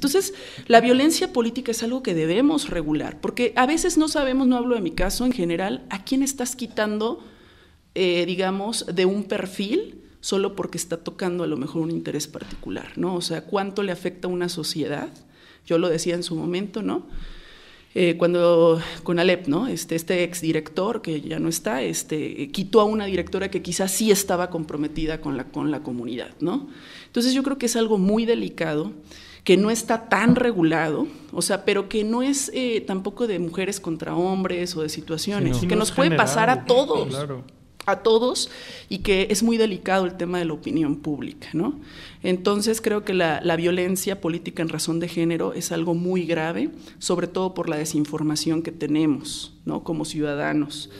Entonces, la violencia política es algo que debemos regular, porque a veces no sabemos, no hablo de mi caso en general, a quién estás quitando, eh, digamos, de un perfil solo porque está tocando a lo mejor un interés particular, ¿no? O sea, cuánto le afecta a una sociedad. Yo lo decía en su momento, ¿no? Eh, cuando con Alep, ¿no? Este, este exdirector que ya no está, este, quitó a una directora que quizás sí estaba comprometida con la, con la comunidad, ¿no? Entonces yo creo que es algo muy delicado que no está tan regulado, o sea, pero que no es eh, tampoco de mujeres contra hombres o de situaciones, que nos puede pasar a todos. A todos y que es muy delicado el tema de la opinión pública, ¿no? Entonces creo que la, violencia política en razón de género es algo muy grave, sobre todo por la desinformación que tenemos, ¿no? Como ciudadanos.